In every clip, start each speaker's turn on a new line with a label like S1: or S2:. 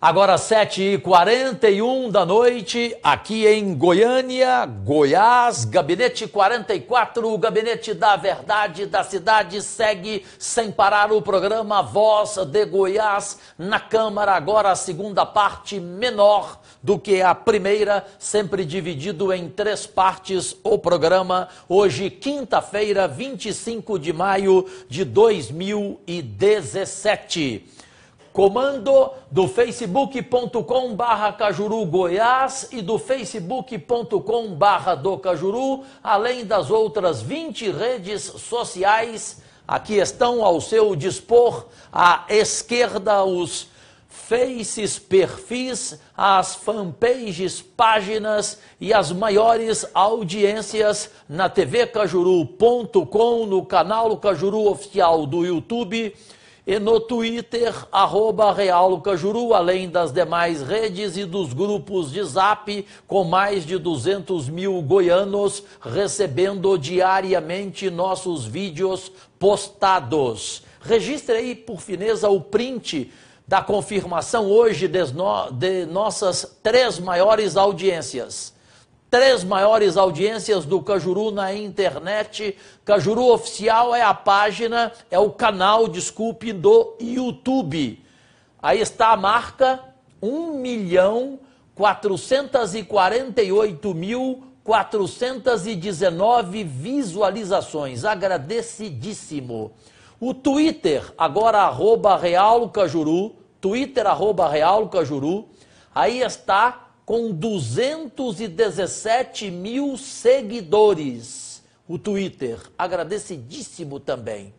S1: Agora 7h41 da noite, aqui em Goiânia, Goiás, gabinete 44, o gabinete da verdade da cidade segue sem parar o programa Voz de Goiás na Câmara, agora a segunda parte menor do que a primeira, sempre dividido em três partes o programa, hoje quinta-feira, 25 de maio de 2017 comando do facebook.com barra Cajuru Goiás e do facebook.com barra do Cajuru, além das outras 20 redes sociais, aqui estão ao seu dispor, à esquerda os faces, perfis, as fanpages, páginas e as maiores audiências na tvcajuru.com, no canal Cajuru Oficial do YouTube, e no Twitter, arroba Real Lucajuru, além das demais redes e dos grupos de zap, com mais de 200 mil goianos recebendo diariamente nossos vídeos postados. Registre aí, por fineza, o print da confirmação hoje de, no, de nossas três maiores audiências três maiores audiências do Cajuru na internet. Cajuru Oficial é a página, é o canal, desculpe, do YouTube. Aí está a marca: 1 milhão 448 mil 419 visualizações. Agradecidíssimo. O Twitter, agora arroba Real Cajuru, Twitter arroba Real Cajuru, aí está com 217 mil seguidores. O Twitter, agradecidíssimo também.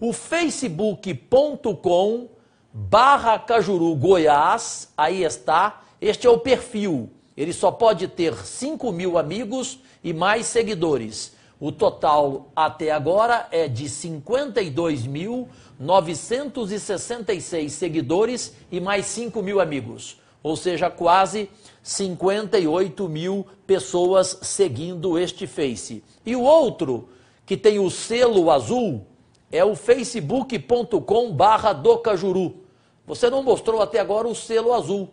S1: O facebook.com barra Cajuru Goiás, aí está, este é o perfil. Ele só pode ter 5 mil amigos e mais seguidores. O total até agora é de 52.966 seguidores e mais 5 mil amigos ou seja, quase 58 mil pessoas seguindo este Face. E o outro, que tem o selo azul, é o facebook.com barra docajuru. Você não mostrou até agora o selo azul.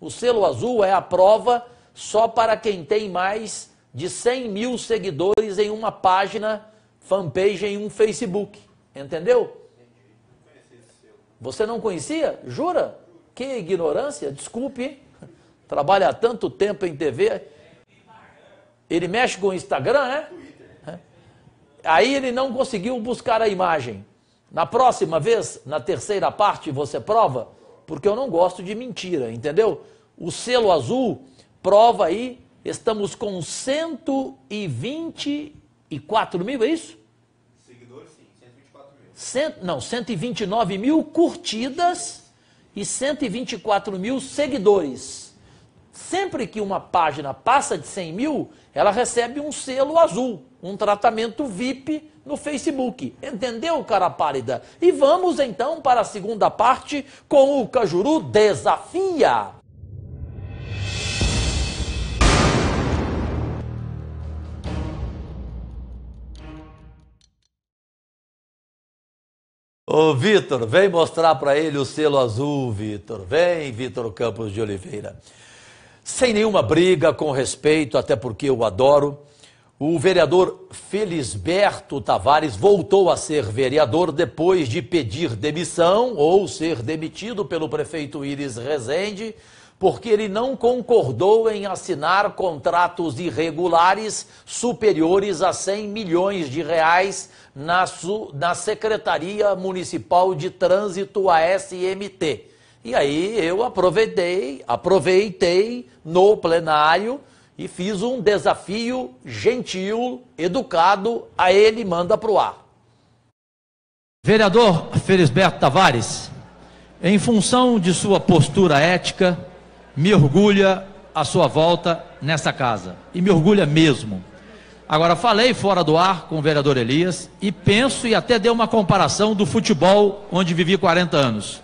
S1: O selo azul é a prova só para quem tem mais de 100 mil seguidores em uma página, fanpage em um Facebook. Entendeu? Você não conhecia? Jura? Que ignorância, desculpe. Trabalha tanto tempo em TV. Ele mexe com o Instagram, é? é? Aí ele não conseguiu buscar a imagem. Na próxima vez, na terceira parte, você prova, porque eu não gosto de mentira, entendeu? O selo azul prova aí, estamos com 124 mil, é isso? Seguidores, sim, 124 mil. Cent, não, 129 mil curtidas e 124 mil seguidores. Sempre que uma página passa de 100 mil, ela recebe um selo azul, um tratamento VIP no Facebook. Entendeu, cara pálida? E vamos então para a segunda parte com o Cajuru Desafia. Ô, Vitor, vem mostrar para ele o selo azul, Vitor. Vem, Vitor Campos de Oliveira. Sem nenhuma briga, com respeito, até porque eu adoro, o vereador Felisberto Tavares voltou a ser vereador depois de pedir demissão ou ser demitido pelo prefeito Iris Rezende porque ele não concordou em assinar contratos irregulares superiores a 100 milhões de reais na, na Secretaria Municipal de Trânsito, a SMT. E aí eu aproveitei, aproveitei no plenário e fiz um desafio gentil, educado, a ele manda para o ar. Vereador Felisberto Tavares, em função de sua postura ética, me orgulha a sua volta nessa casa. E me orgulha mesmo. Agora, falei fora do ar com o vereador Elias e penso e até dei uma comparação do futebol onde vivi 40 anos.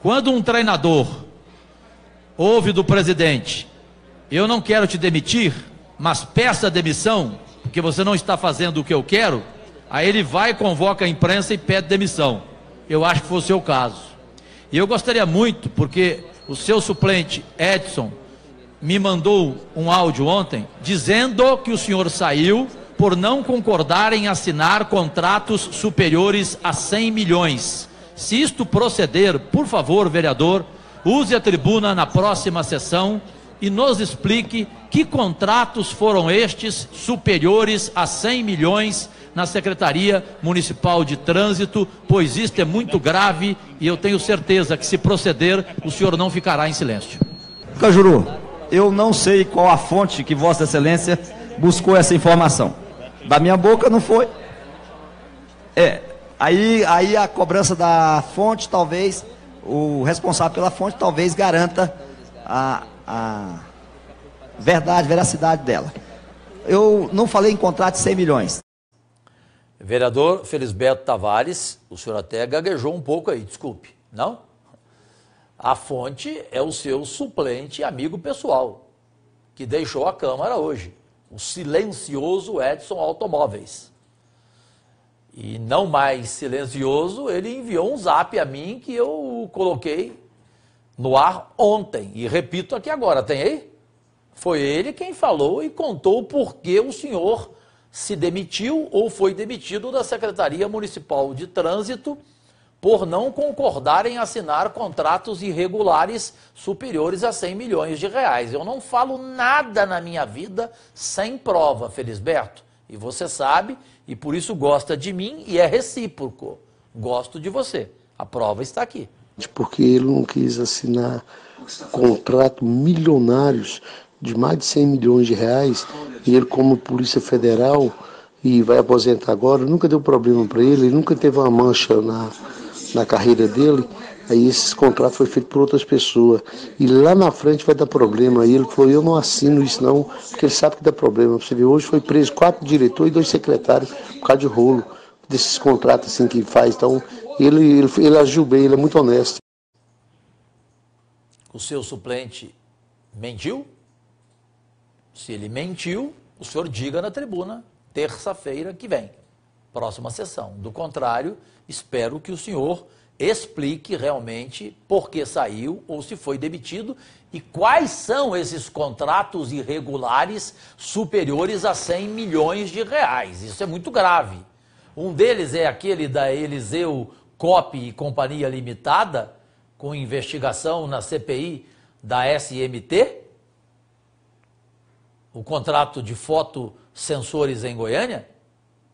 S1: Quando um treinador ouve do presidente, eu não quero te demitir, mas peça demissão, porque você não está fazendo o que eu quero, aí ele vai, convoca a imprensa e pede demissão. Eu acho que foi o seu caso. E eu gostaria muito, porque o seu suplente, Edson, me mandou um áudio ontem dizendo que o senhor saiu por não concordar em assinar contratos superiores a 100 milhões. Se isto proceder, por favor, vereador, use a tribuna na próxima sessão e nos explique que contratos foram estes superiores a 100 milhões na Secretaria Municipal de Trânsito, pois isto é muito grave e eu tenho certeza que se proceder, o senhor não ficará em silêncio. Cajuru, eu não sei qual a fonte que Vossa Excelência buscou essa informação. Da minha boca não foi. É, aí, aí a cobrança da fonte talvez, o responsável pela fonte talvez garanta a, a verdade, veracidade dela. Eu não falei em contrato de 100 milhões. Vereador Felisberto Tavares, o senhor até gaguejou um pouco aí, desculpe, não? A fonte é o seu suplente amigo pessoal, que deixou a Câmara hoje, o silencioso Edson Automóveis. E não mais silencioso, ele enviou um zap a mim que eu coloquei no ar ontem. E repito aqui agora, tem aí? Foi ele quem falou e contou por que o senhor se demitiu ou foi demitido da Secretaria Municipal de Trânsito por não concordar em assinar contratos irregulares superiores a 100 milhões de reais. Eu não falo nada na minha vida sem prova, Felisberto. E você sabe, e por isso gosta de mim e é recíproco. Gosto de você. A prova está aqui porque ele não quis assinar contrato milionários de mais de 100 milhões de reais e ele como polícia federal e vai aposentar agora, nunca deu problema para ele, nunca teve uma mancha na, na carreira dele, aí esses contratos foi feito por outras pessoas. E lá na frente vai dar problema. E ele falou, eu não assino isso não, porque ele sabe que dá problema. Você vê, hoje foi preso quatro diretores e dois secretários por causa de rolo desses contratos assim que faz. Então, ele, ele, ele agiu bem, ele é muito honesto. O seu suplente mentiu? Se ele mentiu, o senhor diga na tribuna, terça-feira que vem, próxima sessão. Do contrário, espero que o senhor explique realmente por que saiu ou se foi demitido e quais são esses contratos irregulares superiores a 100 milhões de reais. Isso é muito grave. Um deles é aquele da Eliseu COP e Companhia Limitada, com investigação na CPI da SMT? O contrato de fotossensores em Goiânia?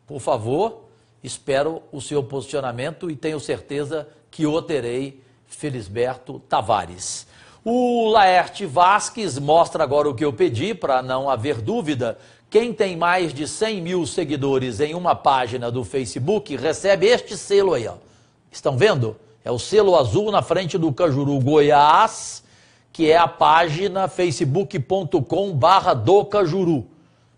S1: Por favor, espero o seu posicionamento e tenho certeza que o terei, Felisberto Tavares. O Laerte Vasques mostra agora o que eu pedi para não haver dúvida. Quem tem mais de 100 mil seguidores em uma página do Facebook recebe este selo aí, ó. Estão vendo? É o selo azul na frente do Cajuru Goiás, que é a página facebook.com barra do Cajuru.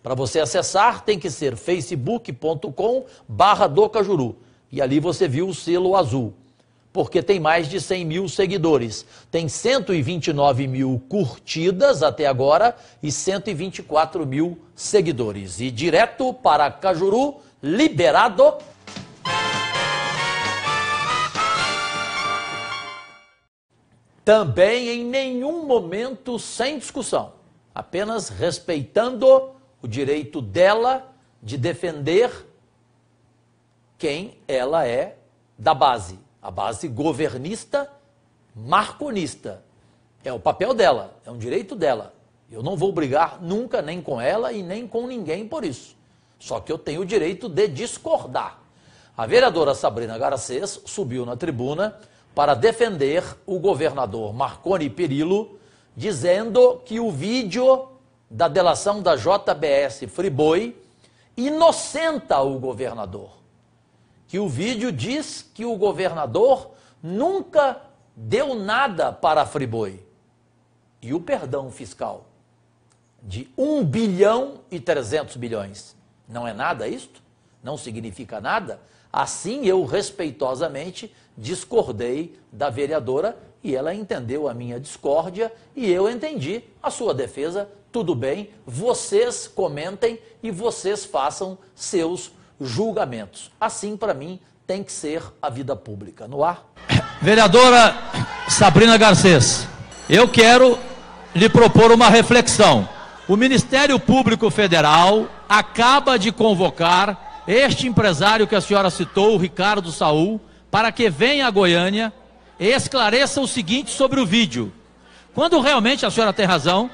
S1: Para você acessar, tem que ser facebook.com barra do Cajuru. E ali você viu o selo azul. Porque tem mais de 100 mil seguidores. Tem 129 mil curtidas até agora e 124 mil seguidores. E direto para Cajuru, liberado também em nenhum momento sem discussão, apenas respeitando o direito dela de defender quem ela é da base, a base governista, marconista. É o papel dela, é um direito dela. Eu não vou brigar nunca nem com ela e nem com ninguém por isso. Só que eu tenho o direito de discordar. A vereadora Sabrina Garcês subiu na tribuna para defender o governador Marconi Perillo, dizendo que o vídeo da delação da JBS Friboi inocenta o governador. Que o vídeo diz que o governador nunca deu nada para a Friboi. E o perdão fiscal de 1 bilhão e 300 bilhões. Não é nada isto? Não significa nada? Assim eu respeitosamente discordei da vereadora e ela entendeu a minha discórdia e eu entendi a sua defesa. Tudo bem, vocês comentem e vocês façam seus julgamentos. Assim, para mim, tem que ser a vida pública. No ar. Vereadora Sabrina Garcês, eu quero lhe propor uma reflexão. O Ministério Público Federal acaba de convocar este empresário que a senhora citou, o Ricardo Saul, para que venha a Goiânia e esclareça o seguinte sobre o vídeo. Quando realmente a senhora tem razão,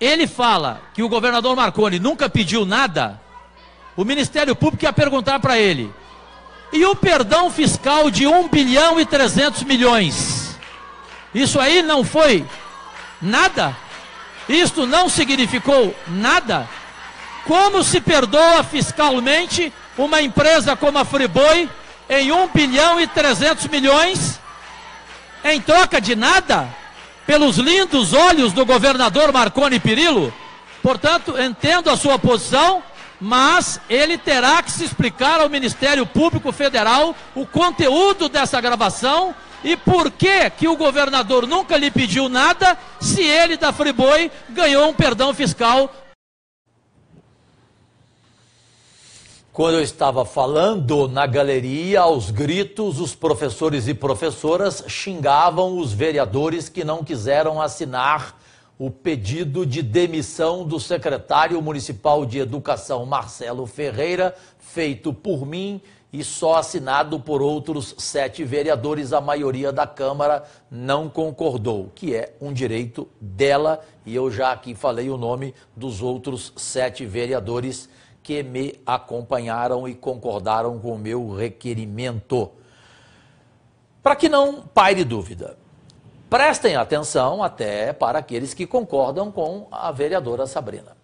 S1: ele fala que o governador Marconi nunca pediu nada, o Ministério Público ia perguntar para ele. E o perdão fiscal de 1 bilhão e 300 milhões? Isso aí não foi nada? Isto não significou nada? Como se perdoa fiscalmente uma empresa como a Friboi em 1 bilhão e 300 milhões, em troca de nada, pelos lindos olhos do governador Marconi Pirillo. Portanto, entendo a sua posição, mas ele terá que se explicar ao Ministério Público Federal o conteúdo dessa gravação e por que que o governador nunca lhe pediu nada se ele da Friboi ganhou um perdão fiscal Quando eu estava falando na galeria, aos gritos, os professores e professoras xingavam os vereadores que não quiseram assinar o pedido de demissão do secretário municipal de Educação, Marcelo Ferreira, feito por mim e só assinado por outros sete vereadores. A maioria da Câmara não concordou, que é um direito dela, e eu já aqui falei o nome dos outros sete vereadores que me acompanharam e concordaram com o meu requerimento. Para que não paire dúvida, prestem atenção até para aqueles que concordam com a vereadora Sabrina.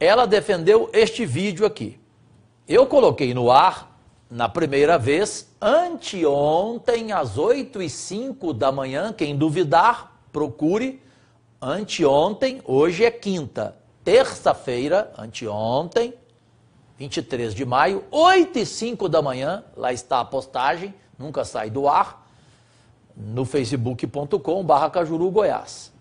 S1: Ela defendeu este vídeo aqui. Eu coloquei no ar na primeira vez, anteontem, às 8 e 5 da manhã. Quem duvidar, procure. Anteontem, hoje é quinta. Terça-feira, anteontem, 23 de maio, 8 e 5 da manhã, lá está a postagem, nunca sai do ar, no facebook.com barra Cajuru Goiás.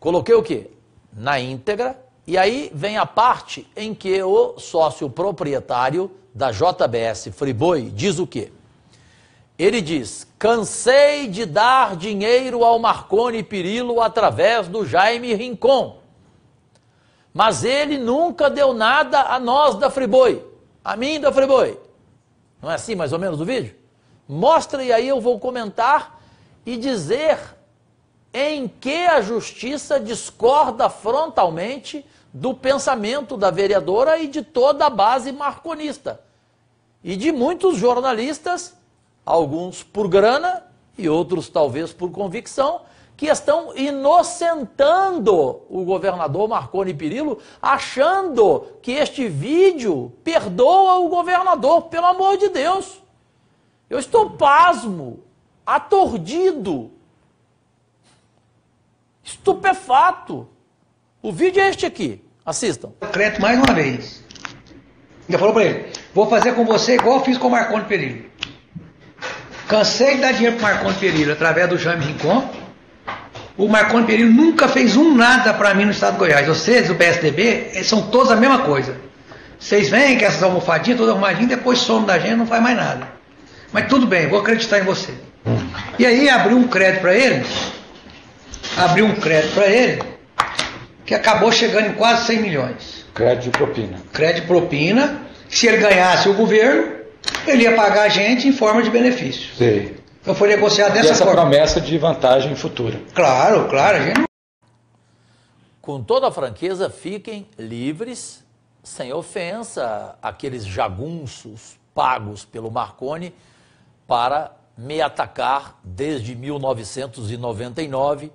S1: Coloquei o quê? Na íntegra, e aí vem a parte em que o sócio proprietário da JBS Friboi diz o quê? Ele diz: cansei de dar dinheiro ao Marconi Pirillo através do Jaime Rincon. Mas ele nunca deu nada a nós da Friboi, a mim da Friboi. Não é assim mais ou menos o vídeo? Mostra e aí eu vou comentar e dizer em que a justiça discorda frontalmente do pensamento da vereadora e de toda a base marconista. E de muitos jornalistas, alguns por grana e outros talvez por convicção, que estão inocentando o governador Marconi Perillo, achando que este vídeo perdoa o governador, pelo amor de Deus. Eu estou pasmo, atordido, estupefato. O vídeo é este aqui. Assistam. Concreto mais uma vez. Ainda falou para ele: vou fazer com você igual eu fiz com o Marconi Perillo. Cansei de dar dinheiro para Marconi Perillo através do Jaime Rincon o Marconi Perillo nunca fez um nada para mim no estado de Goiás. Vocês, o PSDB, são todos a mesma coisa. Vocês vêm com essas almofadinhas, todas arrumadinhas, depois some da gente, não faz mais nada. Mas tudo bem, vou acreditar em você. E aí abriu um crédito para ele, abriu um crédito para ele, que acabou chegando em quase 100 milhões. Crédito de propina. Crédito de propina, se ele ganhasse o governo, ele ia pagar a gente em forma de benefício. Sim. Então foi negociado dessa essa forma. promessa de vantagem futura. Claro, claro. Gente... Com toda a franqueza, fiquem livres, sem ofensa, aqueles jagunços pagos pelo Marconi para me atacar desde 1999,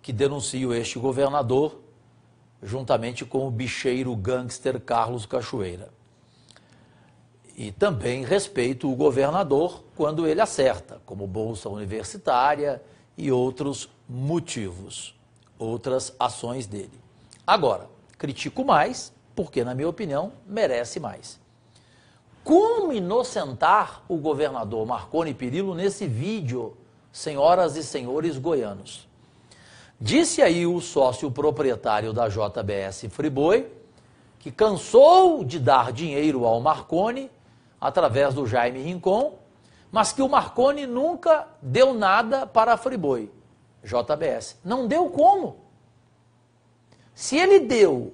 S1: que denuncio este governador, juntamente com o bicheiro gangster Carlos Cachoeira. E também respeito o governador, quando ele acerta, como bolsa universitária e outros motivos, outras ações dele. Agora, critico mais porque, na minha opinião, merece mais. Como inocentar o governador Marconi Perillo nesse vídeo, senhoras e senhores goianos? Disse aí o sócio proprietário da JBS Friboi que cansou de dar dinheiro ao Marconi através do Jaime Rincon mas que o Marconi nunca deu nada para a Friboi, JBS. Não deu como? Se ele deu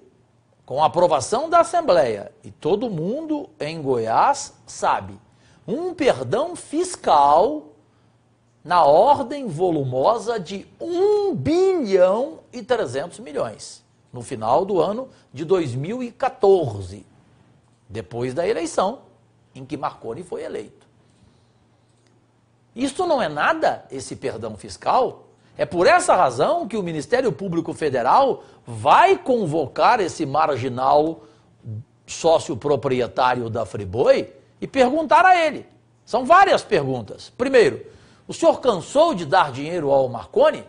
S1: com aprovação da Assembleia, e todo mundo em Goiás sabe, um perdão fiscal na ordem volumosa de 1 bilhão e 300 milhões, no final do ano de 2014, depois da eleição em que Marconi foi eleito. Isso não é nada, esse perdão fiscal. É por essa razão que o Ministério Público Federal vai convocar esse marginal sócio proprietário da Friboi e perguntar a ele. São várias perguntas. Primeiro, o senhor cansou de dar dinheiro ao Marconi?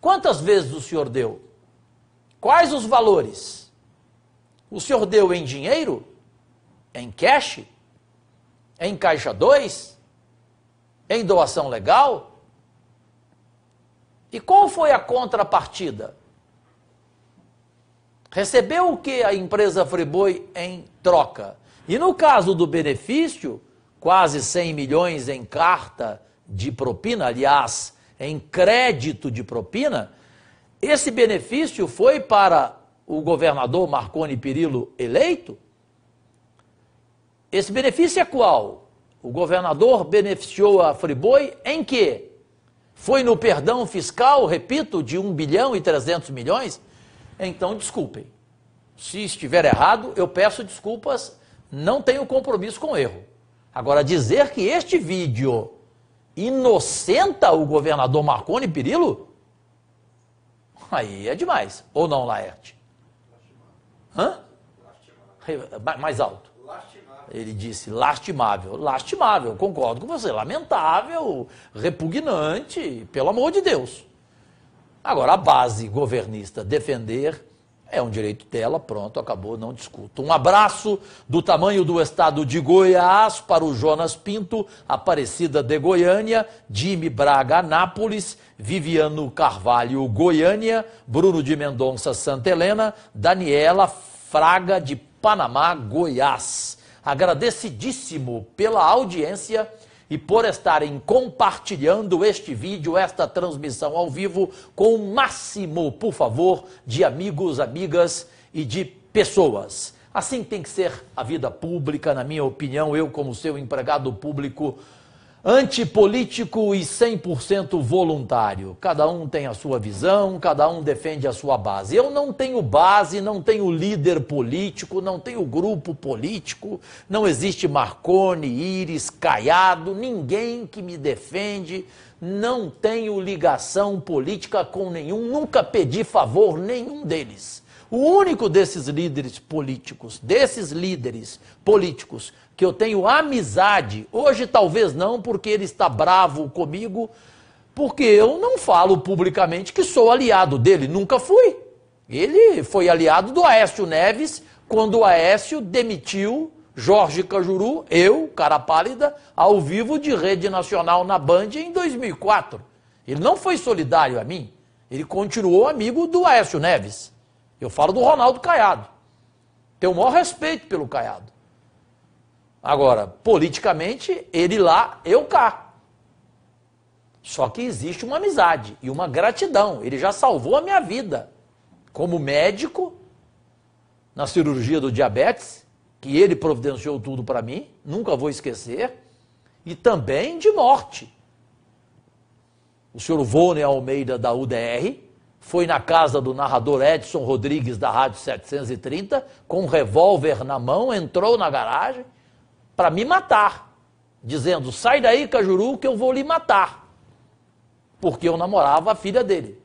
S1: Quantas vezes o senhor deu? Quais os valores? O senhor deu em dinheiro? Em cash? Em caixa 2? em doação legal? E qual foi a contrapartida? Recebeu o que a empresa Friboi em troca? E no caso do benefício, quase 100 milhões em carta de propina, aliás, em crédito de propina, esse benefício foi para o governador Marconi Perillo eleito? Esse benefício é qual? O governador beneficiou a Friboi em quê? Foi no perdão fiscal, repito, de 1 bilhão e 300 milhões? Então, desculpem. Se estiver errado, eu peço desculpas, não tenho compromisso com o erro. Agora, dizer que este vídeo inocenta o governador Marconi Perillo, aí é demais. Ou não, Laerte? Hã? Mais alto. Lastimado. Ele disse lastimável. Lastimável, concordo com você. Lamentável, repugnante, pelo amor de Deus. Agora, a base governista defender é um direito dela, pronto, acabou, não discuto. Um abraço do tamanho do estado de Goiás para o Jonas Pinto, Aparecida de Goiânia, Jimmy Braga, Anápolis, Viviano Carvalho, Goiânia, Bruno de Mendonça, Santa Helena, Daniela Fraga de Panamá, Goiás agradecidíssimo pela audiência e por estarem compartilhando este vídeo, esta transmissão ao vivo, com o máximo, por favor, de amigos, amigas e de pessoas. Assim tem que ser a vida pública, na minha opinião, eu, como seu empregado público, antipolítico e 100% voluntário. Cada um tem a sua visão, cada um defende a sua base. Eu não tenho base, não tenho líder político, não tenho grupo político, não existe Marconi, Iris, Caiado, ninguém que me defende. Não tenho ligação política com nenhum, nunca pedi favor nenhum deles. O único desses líderes políticos, desses líderes políticos que eu tenho amizade. Hoje talvez não, porque ele está bravo comigo, porque eu não falo publicamente que sou aliado dele, nunca fui. Ele foi aliado do Aécio Neves quando o Aécio demitiu Jorge Cajuru, eu, cara pálida, ao vivo de rede nacional na Band em 2004. Ele não foi solidário a mim, ele continuou amigo do Aécio Neves. Eu falo do Ronaldo Caiado. Tenho o maior respeito pelo Caiado. Agora, politicamente, ele lá, eu cá. Só que existe uma amizade e uma gratidão. Ele já salvou a minha vida. Como médico, na cirurgia do diabetes, que ele providenciou tudo para mim, nunca vou esquecer, e também de morte. O senhor Vone Almeida, da UDR, foi na casa do narrador Edson Rodrigues, da Rádio 730, com um revólver na mão, entrou na garagem para me matar, dizendo: sai daí, Cajuru, que eu vou lhe matar, porque eu namorava a filha dele.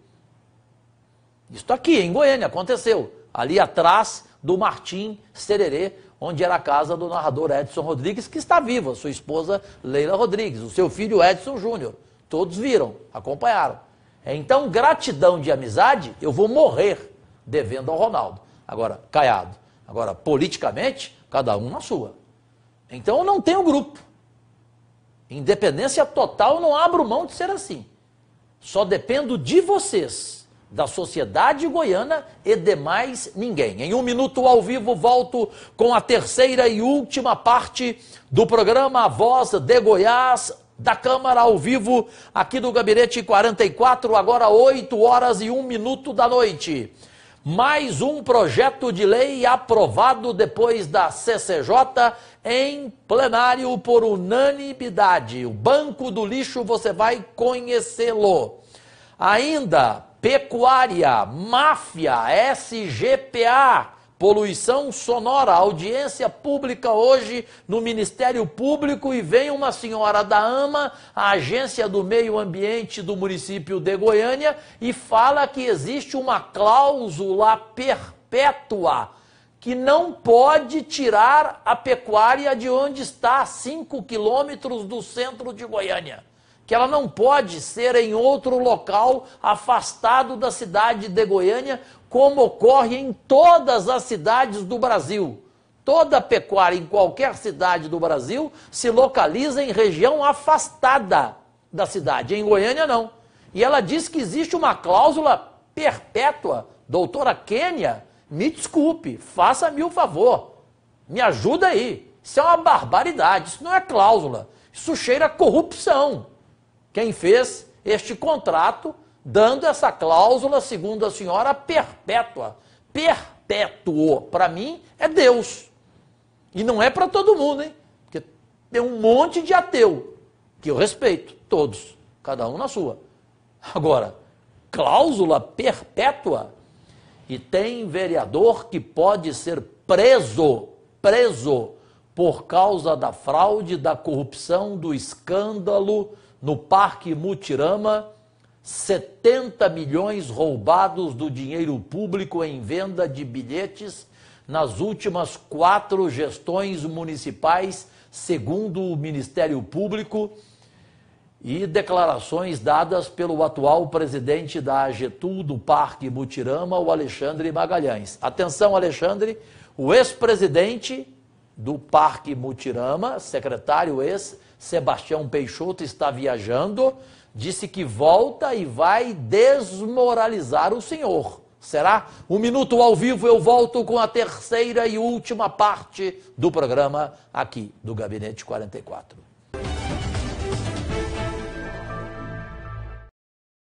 S1: Isso aqui, em Goiânia, aconteceu, ali atrás do Martim Sererê, onde era a casa do narrador Edson Rodrigues, que está vivo, sua esposa Leila Rodrigues, o seu filho Edson Júnior. Todos viram, acompanharam. Então, gratidão de amizade, eu vou morrer devendo ao Ronaldo. Agora, caiado. Agora, politicamente, cada um na sua. Então eu não tenho grupo. Independência total, não abro mão de ser assim. Só dependo de vocês, da sociedade goiana e de mais ninguém. Em um minuto ao vivo, volto com a terceira e última parte do programa A Voz de Goiás, da Câmara ao vivo, aqui do Gabinete 44, agora 8 horas e 1 minuto da noite. Mais um projeto de lei aprovado depois da CCJ em plenário por unanimidade. O Banco do Lixo, você vai conhecê-lo. Ainda, pecuária, máfia, SGPA, poluição sonora, audiência pública hoje no Ministério Público e vem uma senhora da AMA, a Agência do Meio Ambiente do município de Goiânia, e fala que existe uma cláusula perpétua que não pode tirar a pecuária de onde está, a 5 quilômetros do centro de Goiânia. Que ela não pode ser em outro local afastado da cidade de Goiânia, como ocorre em todas as cidades do Brasil. Toda pecuária em qualquer cidade do Brasil se localiza em região afastada da cidade. Em Goiânia, não. E ela diz que existe uma cláusula perpétua. Doutora Kênia, me desculpe, faça-me o favor. Me ajuda aí. Isso é uma barbaridade, isso não é cláusula. Isso cheira a corrupção. Quem fez este contrato, dando essa cláusula, segundo a senhora, perpétua. Perpétuo, para mim, é Deus. E não é para todo mundo, hein? Porque tem um monte de ateu, que eu respeito, todos, cada um na sua. Agora, cláusula perpétua e tem vereador que pode ser preso, preso, por causa da fraude, da corrupção, do escândalo no Parque Mutirama, 70 milhões roubados do dinheiro público em venda de bilhetes nas últimas quatro gestões municipais, segundo o Ministério Público e declarações dadas pelo atual presidente da AGETU do Parque Butirama, o Alexandre Magalhães. Atenção, Alexandre, o ex-presidente do Parque Mutirama, secretário ex, Sebastião Peixoto, está viajando, disse que volta e vai desmoralizar o senhor. Será? Um minuto ao vivo, eu volto com a terceira e última parte do programa aqui do Gabinete 44.